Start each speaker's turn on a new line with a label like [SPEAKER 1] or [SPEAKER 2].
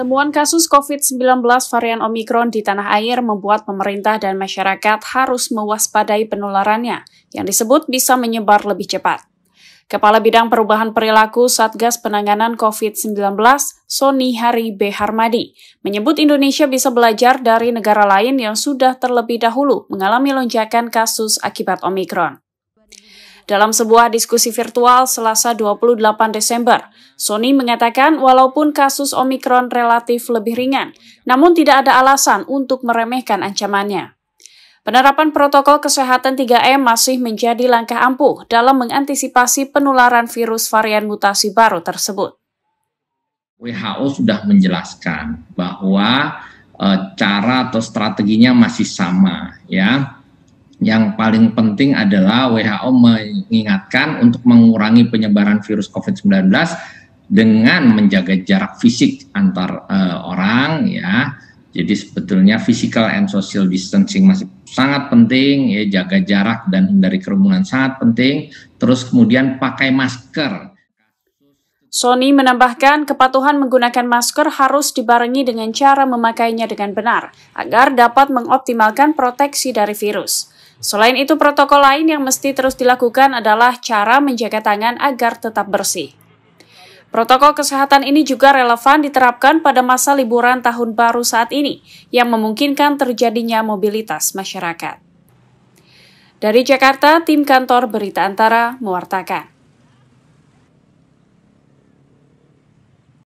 [SPEAKER 1] Temuan kasus COVID-19 varian Omikron di tanah air membuat pemerintah dan masyarakat harus mewaspadai penularannya, yang disebut bisa menyebar lebih cepat. Kepala Bidang Perubahan Perilaku Satgas Penanganan COVID-19, Sony Hari B. Harmadi, menyebut Indonesia bisa belajar dari negara lain yang sudah terlebih dahulu mengalami lonjakan kasus akibat Omikron. Dalam sebuah diskusi virtual Selasa 28 Desember, Sony mengatakan walaupun kasus Omikron relatif lebih ringan, namun tidak ada alasan untuk meremehkan ancamannya. Penerapan protokol kesehatan 3M masih menjadi langkah ampuh dalam mengantisipasi penularan virus varian mutasi baru tersebut.
[SPEAKER 2] WHO sudah menjelaskan bahwa e, cara atau strateginya masih sama ya yang paling penting adalah WHO mengingatkan untuk mengurangi penyebaran virus COVID-19 dengan menjaga jarak fisik antar uh, orang ya. Jadi sebetulnya physical and social distancing masih sangat penting ya, jaga jarak dan hindari kerumunan sangat penting. Terus kemudian pakai masker.
[SPEAKER 1] Sony menambahkan kepatuhan menggunakan masker harus dibarengi dengan cara memakainya dengan benar agar dapat mengoptimalkan proteksi dari virus. Selain itu, protokol lain yang mesti terus dilakukan adalah cara menjaga tangan agar tetap bersih. Protokol kesehatan ini juga relevan diterapkan pada masa liburan tahun baru saat ini, yang memungkinkan terjadinya mobilitas masyarakat. Dari Jakarta, tim kantor Berita Antara mewartakan.